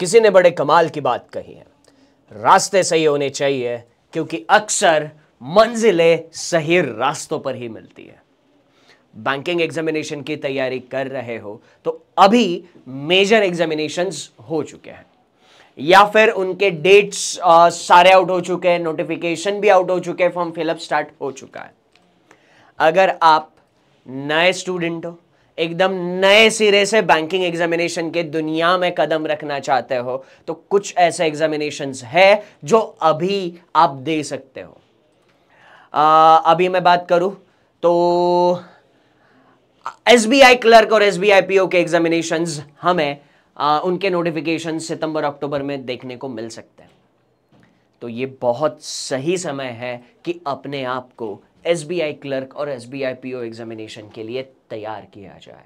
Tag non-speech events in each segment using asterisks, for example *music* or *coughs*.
किसी ने बड़े कमाल की बात कही है रास्ते सही होने चाहिए क्योंकि अक्सर मंजिलें सही रास्तों पर ही मिलती है बैंकिंग एग्जामिनेशन की तैयारी कर रहे हो तो अभी मेजर एग्जामिनेशन हो चुके हैं या फिर उनके डेट्स सारे आउट हो चुके हैं नोटिफिकेशन भी आउट हो चुके हैं फॉर्म फिलअप स्टार्ट हो चुका है अगर आप नए स्टूडेंट हो एकदम नए सिरे से बैंकिंग एग्जामिनेशन के दुनिया में कदम रखना चाहते हो तो कुछ ऐसे एग्जामिनेशन है जो अभी आप दे सकते हो आ, अभी मैं बात करूं तो एस बी आई क्लर्क और एस बी आई के एग्जामिनेशन हमें आ, उनके नोटिफिकेशन सितंबर अक्टूबर में देखने को मिल सकते हैं तो ये बहुत सही समय है कि अपने आप को एस क्लर्क और एस बी एग्जामिनेशन के लिए तैयार किया जाए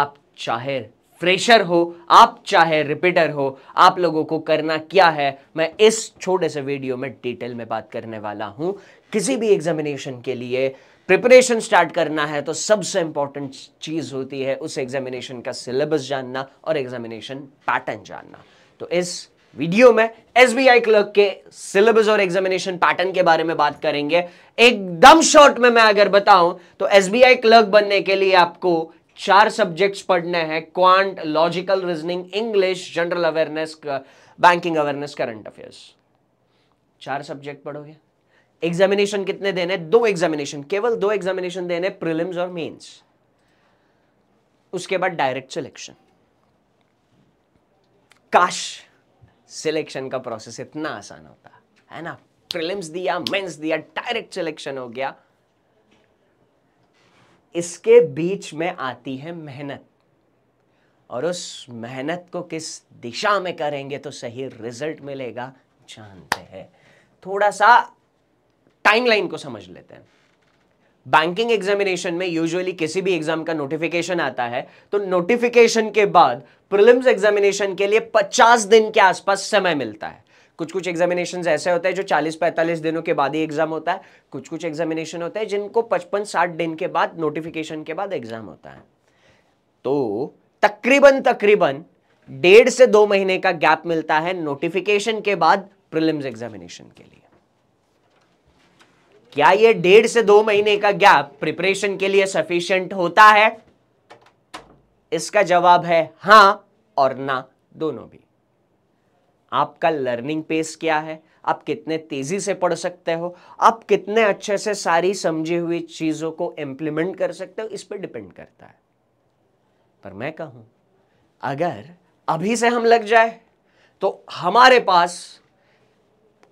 आप चाहे फ्रेशर हो आप चाहे रिपीटर हो आप लोगों को करना क्या है मैं इस छोटे से वीडियो में डिटेल में बात करने वाला हूं किसी भी एग्जामिनेशन के लिए प्रिपरेशन स्टार्ट करना है तो सबसे इंपॉर्टेंट चीज़ होती है उस एग्जामिनेशन का सिलेबस जानना और एग्जामिनेशन पैटर्न जानना तो इस वीडियो में एसबीआई क्लर्क के सिलेबस और एग्जामिनेशन पैटर्न के बारे में बात करेंगे एकदम शॉर्ट में मैं अगर बताऊं तो एसबीआई क्लर्क बनने के लिए आपको चार सब्जेक्ट्स पढ़ने हैं quant logical reasoning English general awareness banking awareness current affairs चार सब्जेक्ट पढ़ोगे एग्जामिनेशन कितने देने दो एग्जामिनेशन केवल दो एग्जामिनेशन देने प्रिलिम्स और मेन्स उसके बाद डायरेक्ट सिलेक्शन काश सिलेक्शन का प्रोसेस इतना आसान होता है ना प्रिलिम्स दिया मेंस दिया डायरेक्ट सिलेक्शन हो गया इसके बीच में आती है मेहनत और उस मेहनत को किस दिशा में करेंगे तो सही रिजल्ट मिलेगा जानते हैं थोड़ा सा टाइमलाइन को समझ लेते हैं बैंकिंग एग्जामिनेशन में यूजुअली किसी भी एग्जाम का नोटिफिकेशन आता है तो नोटिफिकेशन के बाद प्रिलिम्स एग्जामिनेशन के लिए 50 दिन के आसपास समय मिलता है कुछ कुछ एग्जामिनेशन ऐसे होते हैं जो 40-45 दिनों के बाद ही एग्जाम होता है कुछ कुछ एग्जामिनेशन होते हैं जिनको 55-60 दिन के बाद नोटिफिकेशन के बाद एग्जाम होता है तो तकरीबन तकरीबन डेढ़ से दो महीने का गैप मिलता है नोटिफिकेशन के बाद प्रिलिम्स एग्जामिनेशन के लिए क्या ये डेढ़ से दो महीने का गैप प्रिपरेशन के लिए सफिशियंट होता है इसका जवाब है हां और ना दोनों भी आपका लर्निंग पेस क्या है आप कितने तेज़ी से पढ़ सकते हो आप कितने अच्छे से सारी समझी हुई चीज़ों को इंप्लीमेंट कर सकते हो इस पर डिपेंड करता है पर मैं कहूं अगर अभी से हम लग जाए तो हमारे पास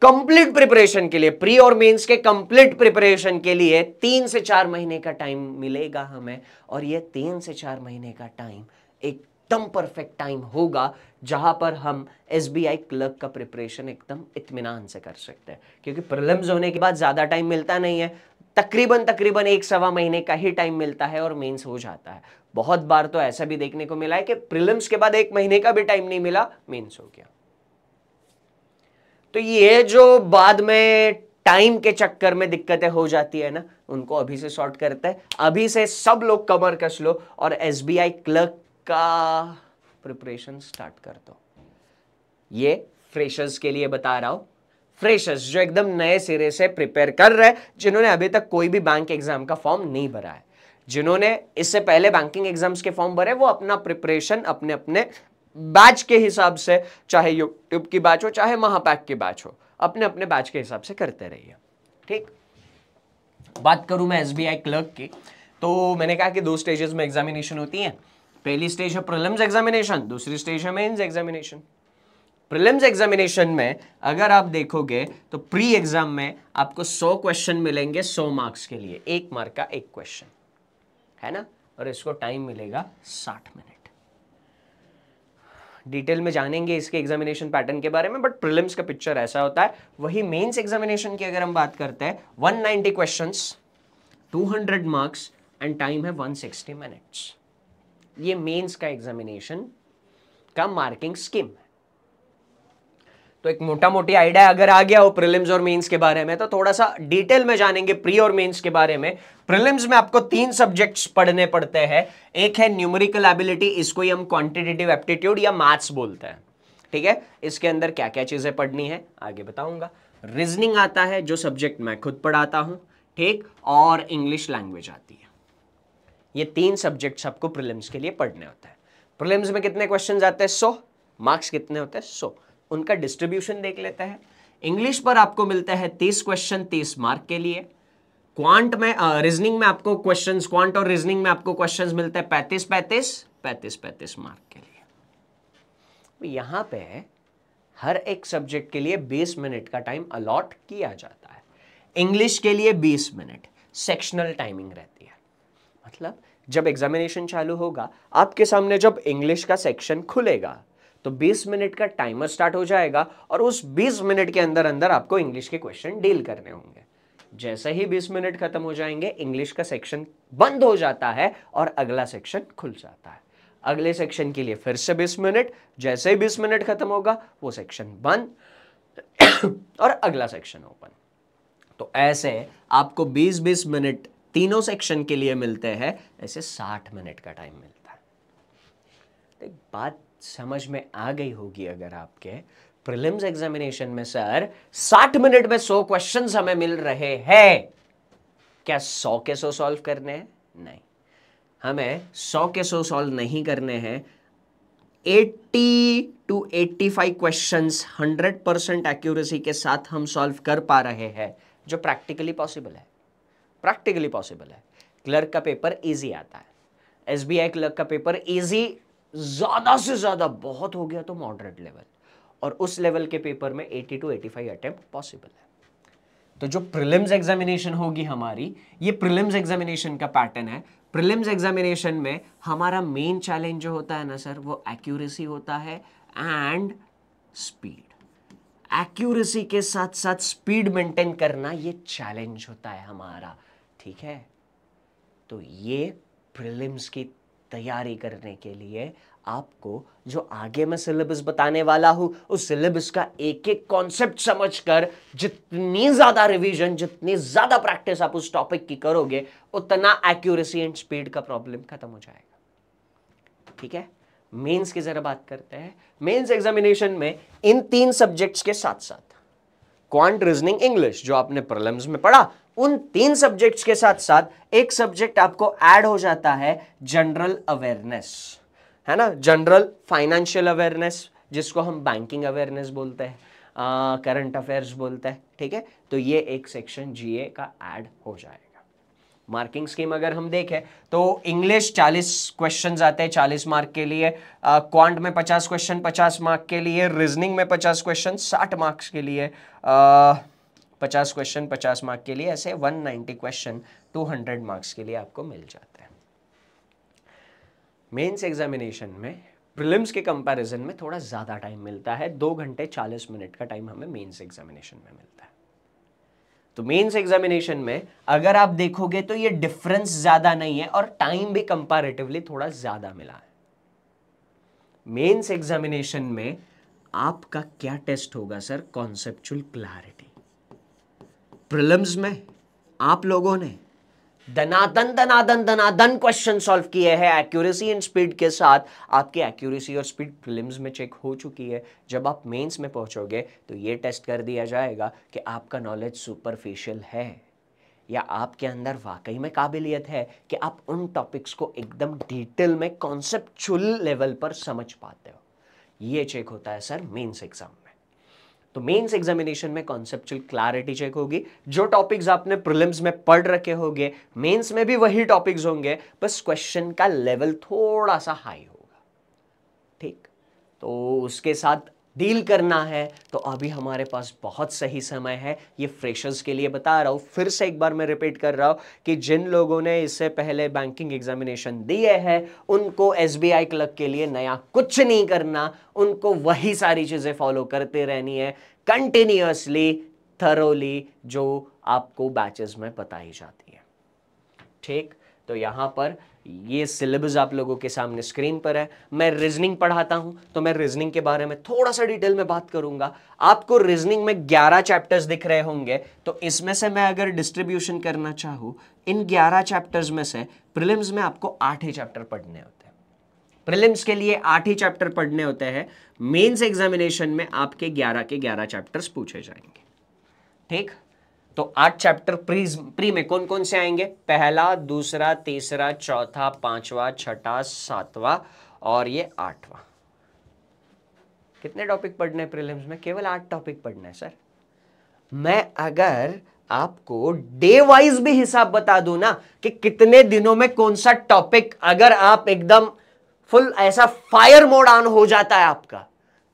कंप्लीट प्रिपरेशन के लिए प्री और मेंस के कंप्लीट प्रिपरेशन के लिए तीन से चार महीने का टाइम मिलेगा हमें और ये तीन से चार महीने का टाइम एकदम परफेक्ट टाइम होगा जहां पर हम एस बी आई क्लर्क का प्रिपरेशन एकदम इतमान से कर सकते हैं क्योंकि प्रलम्स होने के बाद ज़्यादा टाइम मिलता नहीं है तकरीबन तकरीबन एक सवा महीने का ही टाइम मिलता है और मेंस हो जाता है बहुत बार तो ऐसा भी देखने को मिला है कि प्रिलिम्स के बाद एक महीने का भी टाइम नहीं मिला मेंस हो गया तो ये जो बाद में टाइम के चक्कर में दिक्कतें हो जाती है ना उनको अभी से सॉर्ट करते हैं अभी से सब लोग कमर कस लो और एस क्लर्क का प्रिपरेशन स्टार्ट कर दो ये फ्रेशर्स के लिए बता रहा हूं फ्रेशर्स जो एकदम नए सिरे से प्रिपेयर कर रहे हैं जिन्होंने अभी तक कोई भी बैंक एग्जाम का फॉर्म नहीं भरा है जिन्होंने इससे पहले बैंकिंग एग्जाम्स के फॉर्म भरे वो अपना प्रिपरेशन अपने अपने बैच के हिसाब से चाहे यूट्यूब की बैच हो चाहे महापैक की बैच हो अपने अपने बैच के हिसाब से करते रहिए ठीक बात करूं मैं एस क्लर्क की तो मैंने कहा कि दो स्टेजेस में एग्जामिनेशन होती है पहली स्टेज है प्रिलिम्स एग्जामिनेशन दूसरी स्टेज है मेन्स एग्जामिनेशन प्रिलिम्स एग्जामिनेशन में अगर आप देखोगे तो प्री एग्जाम में आपको 100 क्वेश्चन मिलेंगे 100 मार्क्स के लिए एक मार्क का एक क्वेश्चन है ना और इसको टाइम मिलेगा 60 मिनट डिटेल में जानेंगे इसके एग्जामिनेशन पैटर्न के बारे में बट प्रिलिम्स का पिक्चर ऐसा होता है वही मेंस एग्जामिनेशन की अगर हम बात करते हैं 190 question two hundred marks and time है 160 मिनट्स ये मेंस का एग्जामिनेशन का मार्किंग स्कीम है तो एक मोटा मोटी आइडिया अगर आ गया हो प्रिलिम्स और मेंस के बारे में तो थोड़ा सा डिटेल में जानेंगे प्री और मेंस के बारे में प्रिलिम्स में आपको तीन सब्जेक्ट्स पढ़ने पड़ते हैं एक है न्यूमेरिकल एबिलिटी इसको ही हम क्वांटिटेटिव एप्टीट्यूड या मैथ्स बोलते हैं ठीक है इसके अंदर क्या क्या चीज़ें पढ़नी है आगे बताऊंगा रीजनिंग आता है जो सब्जेक्ट मैं खुद पढ़ाता हूं ठीक और इंग्लिश लैंग्वेज आती है ये तीन सब्जेक्ट्स आपको प्रिलिम्स के लिए पढ़ने होते हैं प्रिलिम्स में कितने क्वेश्चन आते हैं सो मार्क्स कितने होते हैं सो उनका डिस्ट्रीब्यूशन देख लेते हैं इंग्लिश पर आपको मिलता है तीस क्वेश्चन तीस मार्क के लिए क्वांट में रीजनिंग uh, में आपको क्वेश्चन क्वांट और रीजनिंग में आपको क्वेश्चन मिलते हैं पैंतीस पैंतीस पैंतीस पैंतीस मार्क के लिए यहां तो यहाँ पे हर एक सब्जेक्ट के लिए 20 मिनट का टाइम अलॉट किया जाता है इंग्लिश के लिए 20 मिनट सेक्शनल टाइमिंग रहती है मतलब जब एग्जामिनेशन चालू होगा आपके सामने जब इंग्लिश का सेक्शन खुलेगा तो 20 मिनट का टाइमर स्टार्ट हो जाएगा और उस 20 मिनट के अंदर अंदर आपको इंग्लिश के क्वेश्चन डील करने होंगे जैसे ही 20 मिनट खत्म हो जाएंगे इंग्लिश का सेक्शन बंद हो जाता है और अगला सेक्शन खुल जाता है अगले सेक्शन के लिए फिर से 20 मिनट जैसे ही 20 मिनट खत्म होगा वो सेक्शन बंद *coughs* और अगला सेक्शन ओपन तो ऐसे आपको 20-20 मिनट तीनों सेक्शन के लिए मिलते हैं ऐसे 60 मिनट का टाइम मिलता है बात समझ में आ गई होगी अगर आपके प्रिलिम्स एग्जामिनेशन में सर 60 मिनट में 100 क्वेश्चन हमें मिल रहे हैं क्या 100 के 100 सॉल्व करने हैं नहीं हमें 100 के 100 सॉल्व नहीं करने हैं 80 to 85 question hundred percent accuracy के साथ हम सॉल्व कर पा रहे हैं जो प्रैक्टिकली पॉसिबल है प्रैक्टिकली पॉसिबल है क्लर्क का पेपर इजी आता है एस क्लर्क का पेपर इजी ज़्यादा से ज़्यादा बहुत हो गया तो मॉडरेट लेवल और उस लेवल के पेपर में 80 टू 85 फाइव अटेम्प्ट पॉसिबल है तो जो प्रिलिम्स एग्जामिनेशन होगी हमारी ये प्रिलिम्स एग्जामिनेशन का पैटर्न है प्रिलिम्स एग्जामिनेशन में हमारा मेन चैलेंज जो होता है ना सर वो एक्यूरेसी होता है एंड स्पीड एक्यूरेसी के साथ साथ स्पीड मेंटेन करना ये चैलेंज होता है हमारा ठीक है तो ये प्रिलिम्स की तैयारी करने के लिए आपको जो आगे मैं सिलेबस बताने वाला हूं उस सिलेबस का एक एक कॉन्सेप्ट समझकर जितनी ज़्यादा रिवीजन जितनी ज़्यादा प्रैक्टिस आप उस टॉपिक की करोगे उतना एक्यूरेसी एंड स्पीड का प्रॉब्लम खत्म हो जाएगा ठीक है मेंस की ज़रा बात करते हैं मेंस एग्जामिनेशन में इन तीन सब्जेक्ट्स के साथ साथ क्वांट रीजनिंग इंग्लिश जो आपने प्रलम्स में पढ़ा उन तीन सब्जेक्ट्स के साथ साथ एक सब्जेक्ट आपको ऐड हो जाता है जनरल अवेयरनेस है ना जनरल फाइनेंशियल अवेयरनेस जिसको हम बैंकिंग अवेयरनेस बोलते हैं करंट अफेयर्स बोलते हैं ठीक है तो ये एक सेक्शन जीए का ऐड हो जाएगा मार्किंग स्कीम अगर हम देखें तो इंग्लिश 40 क्वेश्चन आते हैं 40 मार्क के लिए क्वांट uh, में 50 क्वेश्चन 50 मार्क के लिए रीजनिंग में 50 क्वेश्चन 60 मार्क्स के लिए uh, 50 क्वेश्चन 50 मार्क के लिए ऐसे 190 क्वेश्चन 200 मार्क्स के लिए आपको मिल जाते हैं मेंस एग्जामिनेशन में प्रिलिम्स के कंपैरिजन में थोड़ा ज़्यादा टाइम मिलता है दो घंटे चालीस मिनट का टाइम हमें मेंस एग्जामिनेशन में मिलता है तो मेंस एग्जामिनेशन में अगर आप देखोगे तो ये डिफरेंस ज़्यादा नहीं है और टाइम भी कंपेरेटिवली थोड़ा ज़्यादा मिला है मेंस एग्जामिनेशन में आपका क्या टेस्ट होगा सर कॉन्सेप्चुअल क्लैरिटी प्रिलिम्स में आप लोगों ने दनादन दनादन दनादन क्वेश्चन सॉल्व किए हैं एक्यूरेसी एंड स्पीड के साथ आपकी एक्यूरेसी और स्पीड प्रिलिम्स में चेक हो चुकी है जब आप मेंस में पहुंचोगे तो ये टेस्ट कर दिया जाएगा कि आपका नॉलेज सुपरफिशियल है या आपके अंदर वाकई में काबिलियत है कि आप उन टॉपिक्स को एकदम डिटेल में कॉन्सेप्चुअल लेवल पर समझ पाते हो ये चेक होता है सर मेंस एग्जाम में तो मेंस एग्जामिनेशन में कॉन्सेप्चुअल क्लैरिटी चेक होगी जो टॉपिक्स आपने प्रिलिम्स में पढ़ रखे होंगे मेंस में भी वही टॉपिक्स होंगे बस क्वेश्चन का लेवल थोड़ा सा हाई होगा ठीक तो उसके साथ डील करना है तो अभी हमारे पास बहुत सही समय है ये फ्रेशर्स के लिए बता रहा हूँ फिर से एक बार मैं रिपीट कर रहा हूँ कि जिन लोगों ने इससे पहले बैंकिंग एग्जामिनेशन दिए हैं उनको एस बी आई क्लब के लिए नया कुछ नहीं करना उनको वही सारी चीज़ें फॉलो करते रहनी है कंटिन्यूसली थरोली जो आपको बैचेस में बताई जाती है ठीक तो यहाँ पर ये सिलेबस आप लोगों के सामने स्क्रीन पर है मैं रीजनिंग पढ़ाता हूँ तो मैं रीजनिंग के बारे में थोड़ा सा डिटेल में बात करूंगा आपको रीजनिंग में 11 चैप्टर्स दिख रहे होंगे तो इसमें से मैं अगर डिस्ट्रीब्यूशन करना चाहूँ इन 11 चैप्टर्स में से प्रिलिम्स में आपको आठ ही चैप्टर पढ़ने होते हैं प्रिलिम्स के लिए आठ ही चैप्टर पढ़ने होते हैं मेन्स एग्जामिनेशन में आपके ग्यारह के ग्यारह चैप्टर्स पूछे जाएंगे ठीक तो आठ चैप्टर प्रीज प्री में कौन कौन से आएंगे पहला दूसरा तीसरा चौथा पांचवा छठा सातवा और ये आठवा कितने टॉपिक पढ़ने प्रीलिम्स में केवल आठ टॉपिक पढ़ना है सर मैं अगर आपको डे वाइज भी हिसाब बता दू ना कि कितने दिनों में कौन सा टॉपिक अगर आप एकदम फुल ऐसा फायर मोड ऑन हो जाता है आपका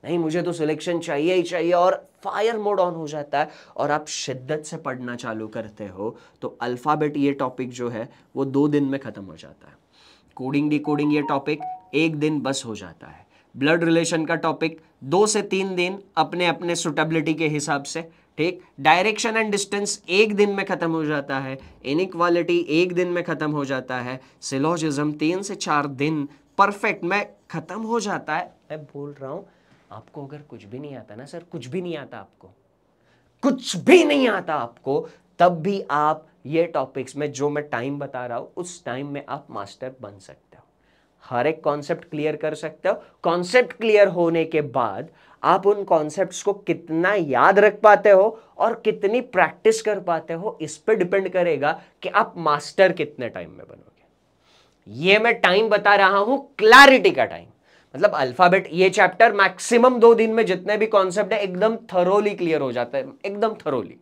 नहीं मुझे तो सिलेक्शन चाहिए ही चाहिए और फायर मोड ऑन हो जाता है और आप शिद्दत से पढ़ना चालू करते हो तो अल्फ़ाबेट ये टॉपिक जो है वो दो दिन में ख़त्म हो जाता है कोडिंग डी कोडिंग ये टॉपिक एक दिन बस हो जाता है ब्लड रिलेशन का टॉपिक दो से तीन दिन अपने अपने सुटेबिलिटी के हिसाब से ठीक डायरेक्शन एंड डिस्टेंस एक दिन में ख़त्म हो जाता है इनिक्वालिटी एक दिन में ख़त्म हो जाता है सिलोजिज्म तीन से चार दिन परफेक्ट में ख़त्म हो जाता है मैं बोल रहा हूँ आपको अगर कुछ भी नहीं आता ना सर कुछ भी नहीं आता आपको कुछ भी नहीं आता आपको तब भी आप ये टॉपिक्स में जो मैं टाइम बता रहा हूं उस टाइम में आप मास्टर बन सकते हो हर एक कॉन्सेप्ट क्लियर कर सकते हो कॉन्सेप्ट क्लियर होने के बाद आप उन कॉन्सेप्ट्स को कितना याद रख पाते हो और कितनी प्रैक्टिस कर पाते हो इस पर डिपेंड करेगा कि आप मास्टर कितने टाइम में बनोगे ये मैं टाइम बता रहा हूं क्लैरिटी का टाइम मतलब अल्फाबेट ये चैप्टर मैक्सिमम दो दिन में जितने भी कॉन्सेप्ट है एकदम थरोली क्लियर हो जाता है एकदम थरोली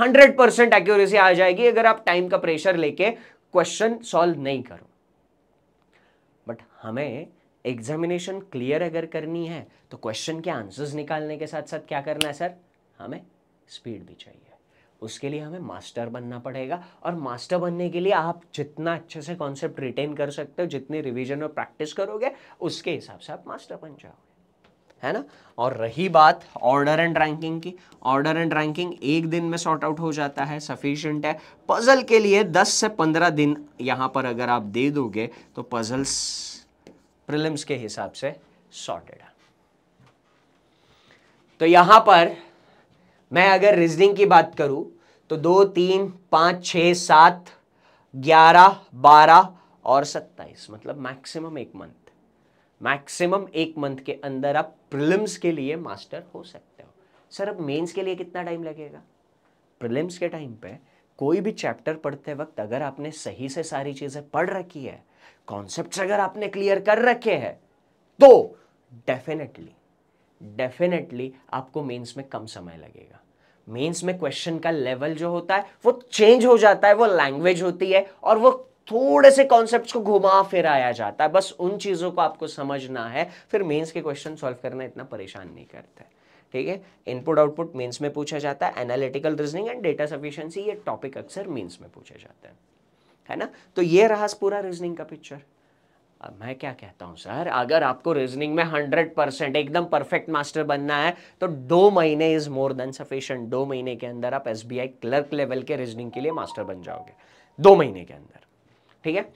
हंड्रेड परसेंट एक्यूरेसी आ जाएगी अगर आप टाइम का प्रेशर लेके क्वेश्चन सॉल्व नहीं करो बट हमें एग्जामिनेशन क्लियर अगर करनी है तो क्वेश्चन के आंसर्स निकालने के साथ साथ क्या करना है सर हमें स्पीड भी चाहिए उसके लिए हमें मास्टर बनना पड़ेगा और मास्टर बनने के लिए आप जितना अच्छे से कॉन्सेप्ट रिटेन कर सकते हो जितने रिविजन और प्रैक्टिस करोगे उसके हिसाब से आप मास्टर बन जाओगे है ना और रही बात ऑर्डर एंड रैंकिंग की ऑर्डर एंड रैंकिंग एक दिन में सॉर्ट आउट हो जाता है सफिशियंट है पजल के लिए 10 से 15 दिन यहां पर अगर आप दे दोगे तो पजल्स प्रिलिम्स के हिसाब से सॉर्टेड है तो यहां पर मैं अगर रीजनिंग की बात करूं तो दो तीन पाँच छः सात ग्यारह बारह और सत्ताईस मतलब मैक्सिमम एक मंथ मैक्सिमम एक मंथ के अंदर आप प्रिलिम्स के लिए मास्टर हो सकते हो सर अब मेंस के लिए कितना टाइम लगेगा प्रिलिम्स के टाइम पे कोई भी चैप्टर पढ़ते वक्त अगर आपने सही से सारी चीज़ें पढ़ रखी है कॉन्सेप्ट अगर आपने क्लियर कर रखे हैं तो डेफिनेटली डेफिनेटली आपको मेन्स में कम समय लगेगा मेंस में क्वेश्चन का लेवल जो होता है वो चेंज हो जाता है वो लैंग्वेज होती है और वो थोड़े से कॉन्सेप्ट्स को घुमा फिराया जाता है बस उन चीज़ों को आपको समझना है फिर मेंस के क्वेश्चन सॉल्व करना इतना परेशान नहीं करता है ठीक है इनपुट आउटपुट मेंस में पूछा जाता है analytical reasoning and data sufficiency ये टॉपिक अक्सर मेंस में पूछा जाता है है ना तो ये रहा पूरा रीजनिंग का पिक्चर अब मैं क्या कहता हूँ सर अगर आपको रीजनिंग में हंड्रेड परसेंट एकदम परफेक्ट मास्टर बनना है तो दो महीने इज़ मोर देन सफिशेंट दो महीने के अंदर आप एस क्लर्क लेवल के रीजनिंग के लिए मास्टर बन जाओगे दो महीने के अंदर ठीक है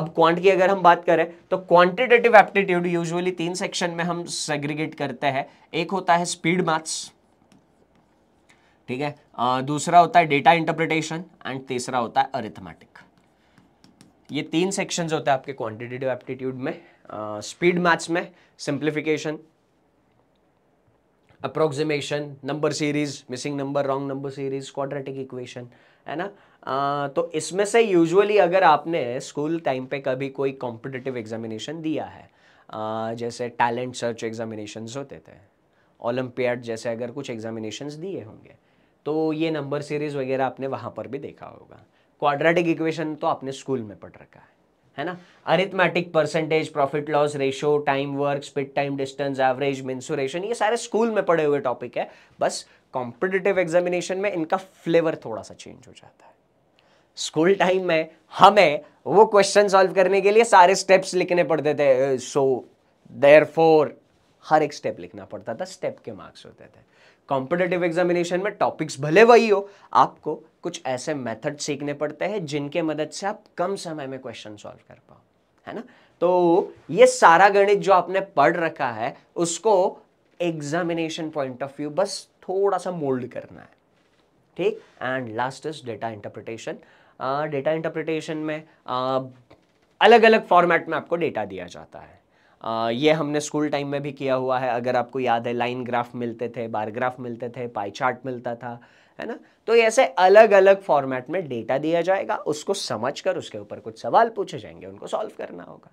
अब क्वांट की अगर हम बात करें तो क्वांटिटेटिव एप्टीट्यूड यूजुअली तीन सेक्शन में हम सेग्रीगेट करते हैं एक होता है स्पीड मैथ्स ठीक है दूसरा होता है डेटा इंटरप्रिटेशन एंड तीसरा होता है अरिथमेटिक ये तीन सेक्शंस होते हैं आपके क्वांटिटेटिव एप्टीट्यूड में स्पीड मैथ्स में simplification approximation number series missing number wrong number series quadratic equation है ना uh, तो इसमें से यूजुअली अगर आपने स्कूल टाइम पे कभी कोई कॉम्पिटिटिव एग्जामिनेशन दिया है uh, जैसे टैलेंट सर्च एग्जामिनेशन होते थे ओलम्पियड जैसे अगर कुछ एग्जामिनेशन दिए होंगे तो ये नंबर सीरीज़ वगैरह आपने वहाँ पर भी देखा होगा क्वाड्रेटिक इक्वेशन तो आपने स्कूल में पढ़ रखा है है ना arithmetic percentage profit loss ratio time work speed time distance average mensuration ये सारे स्कूल में पढ़े हुए टॉपिक है बस कॉम्पिटिटिव एग्जामिनेशन में इनका फ्लेवर थोड़ा सा चेंज हो जाता है स्कूल टाइम में हमें वो क्वेश्चन सॉल्व करने के लिए सारे स्टेप्स लिखने पड़ते थे सो देयर फोर हर एक स्टेप लिखना पड़ता था स्टेप के मार्क्स होते थे कॉम्पिटेटिव एग्जामिनेशन में टॉपिक्स भले वही हो आपको कुछ ऐसे मेथड सीखने पड़ते हैं जिनके मदद से आप कम समय में क्वेश्चन सॉल्व कर पाओ है ना तो ये सारा गणित जो आपने पढ़ रखा है उसको एग्जामिनेशन पॉइंट ऑफ व्यू बस थोड़ा सा मोल्ड करना है ठीक and last is data interpretation data interpretation में uh, अलग अलग फॉर्मेट में आपको डेटा दिया जाता है आ, ये हमने स्कूल टाइम में भी किया हुआ है अगर आपको याद है लाइन ग्राफ मिलते थे बार ग्राफ मिलते थे पाई चार्ट मिलता था है ना तो ऐसे अलग अलग फॉर्मेट में डेटा दिया जाएगा उसको समझकर उसके ऊपर कुछ सवाल पूछे जाएंगे उनको सॉल्व करना होगा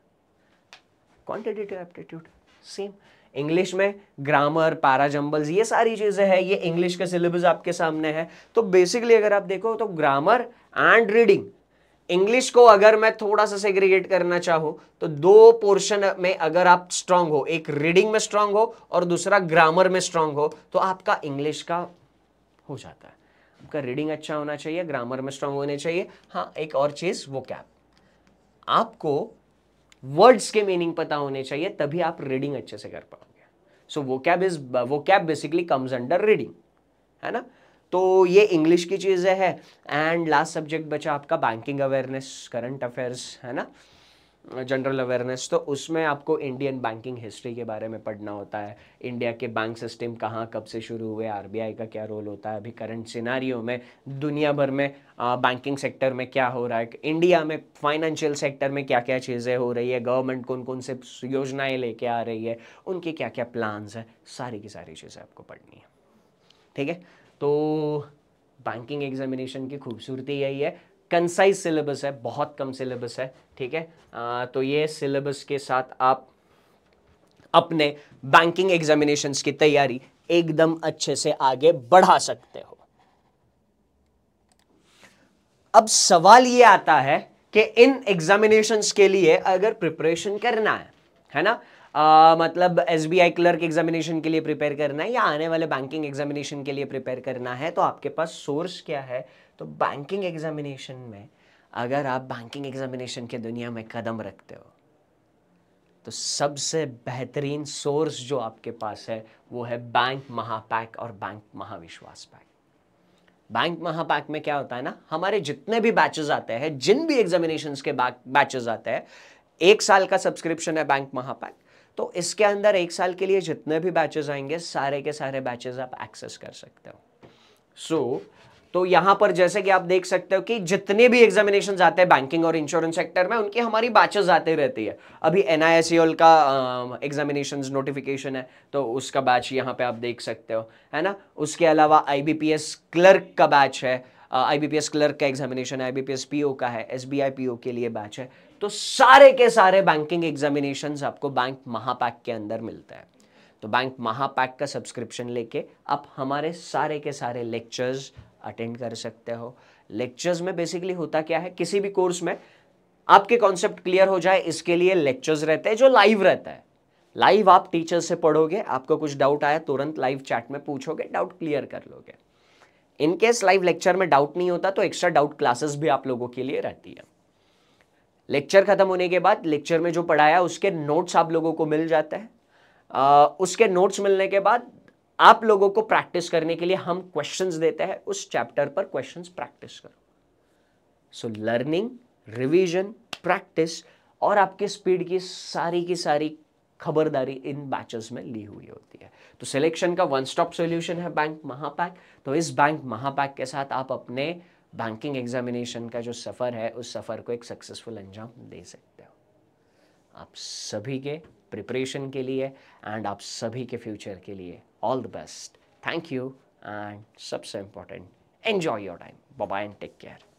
क्वांटिटेटिव एप्टीट्यूड सेम इंग्लिश में ग्रामर जम्बल्स ये सारी चीज़ें हैं ये इंग्लिश का सिलेबस आपके सामने है तो बेसिकली अगर आप देखो तो ग्रामर एंड रीडिंग इंग्लिश को अगर मैं थोड़ा सा सेग्रीगेट करना चाहूँ तो दो पोर्शन में अगर आप स्ट्रांग हो एक रीडिंग में स्ट्रांग हो और दूसरा ग्रामर में स्ट्रांग हो तो आपका इंग्लिश का हो जाता है आपका रीडिंग अच्छा होना चाहिए ग्रामर में स्ट्रांग होने चाहिए हाँ एक और चीज़ वो कैप आपको वर्ड्स के मीनिंग पता होने चाहिए तभी आप रीडिंग अच्छे से कर पाओगे सो वो कैब इज वो cab basically comes under reading है ना तो ये इंग्लिश की चीज़ें है एंड लास्ट सब्जेक्ट बचा आपका बैंकिंग अवेयरनेस करंट अफेयर्स है ना जनरल अवेयरनेस तो उसमें आपको इंडियन बैंकिंग हिस्ट्री के बारे में पढ़ना होता है इंडिया के बैंक सिस्टम कहाँ कब से शुरू हुए आरबीआई का क्या रोल होता है अभी करंट सिनारियो में दुनिया भर में आ, बैंकिंग सेक्टर में क्या हो रहा है इंडिया में फाइनेंशियल सेक्टर में क्या क्या चीज़ें हो रही है गवर्नमेंट कौन कौन से योजनाएँ लेके आ रही है उनके क्या क्या प्लान्स हैं सारी की सारी चीज़ें आपको पढ़नी है ठीक है तो बैंकिंग एग्जामिनेशन की खूबसूरती यही है कंसाइज सिलेबस है बहुत कम सिलेबस है ठीक है आ, तो ये सिलेबस के साथ आप अपने बैंकिंग एग्जामिनेशन की तैयारी एकदम अच्छे से आगे बढ़ा सकते हो अब सवाल ये आता है कि इन एग्जामिनेशन के लिए अगर प्रिपरेशन करना है है ना आ, मतलब S B I clerk examination के लिए प्रिपेयर करना है या आने वाले बैंकिंग एग्जामिनेशन के लिए प्रिपेयर करना है तो आपके पास सोर्स क्या है तो बैंकिंग एग्जामिनेशन में अगर आप बैंकिंग एग्जामिनेशन के दुनिया में कदम रखते हो तो सबसे बेहतरीन सोर्स जो आपके पास है वो है बैंक महापैक और बैंक महाविश्वास पैक बैंक महापैक में क्या होता है ना हमारे जितने भी बैचेस आते हैं जिन भी एग्जामिनेशन के बैचेस आते हैं एक साल का सब्सक्रिप्शन है बैंक महापैक तो इसके अंदर एक साल के लिए जितने भी बैचेस आएंगे सारे के सारे बैचेस आप एक्सेस कर सकते हो सो so, तो यहां पर जैसे कि आप देख सकते हो कि जितने भी एग्जामिनेशन आते हैं बैंकिंग और इंश्योरेंस सेक्टर में उनकी हमारी बैचेस आते रहती है अभी एन e का एग्जामिनेशन uh, नोटिफिकेशन है तो उसका बैच यहाँ पे आप देख सकते हो है ना उसके अलावा आई क्लर्क का बैच है आई बी क्लर्क का एग्जामिनेशन है आई बी पीओ का है एस बी के लिए बैच है तो सारे के सारे बैंकिंग एग्जामिनेशन आपको बैंक महापैक के अंदर मिलता है तो बैंक महापैक का सब्सक्रिप्शन लेके आप हमारे सारे के सारे लेक्चर्स अटेंड कर सकते हो लेक्चर्स में बेसिकली होता क्या है किसी भी कोर्स में आपके कॉन्सेप्ट क्लियर हो जाए इसके लिए लेक्चर्स रहते हैं जो लाइव रहता है लाइव आप टीचर से पढ़ोगे आपको कुछ डाउट आया तुरंत लाइव चैट में पूछोगे डाउट क्लियर कर लोगे इन केस लाइव लेक्चर में डाउट नहीं होता तो एक्स्ट्रा डाउट क्लासेस भी आप लोगों के लिए रहती है लेक्चर खत्म होने के बाद लेक्चर में जो पढ़ाया उसके नोट्स आप लोगों को मिल जाते हैं उसके नोट्स मिलने के बाद आप लोगों को प्रैक्टिस करने के लिए हम क्वेश्चंस देते हैं उस चैप्टर पर क्वेश्चंस प्रैक्टिस करो सो लर्निंग रिवीजन प्रैक्टिस और आपके स्पीड की सारी की सारी खबरदारी इन बैचेस में ली हुई होती है तो सिलेक्शन का वन स्टॉप सॉल्यूशन है बैंक महापैक तो इस बैंक महापैक के साथ आप अपने बैंकिंग एग्जामिनेशन का जो सफ़र है उस सफ़र को एक सक्सेसफुल अंजाम दे सकते हो आप सभी के प्रिपरेशन के लिए एंड आप सभी के फ्यूचर के लिए all the best. Thank you and subs important. Enjoy your time. Bye-bye and take care.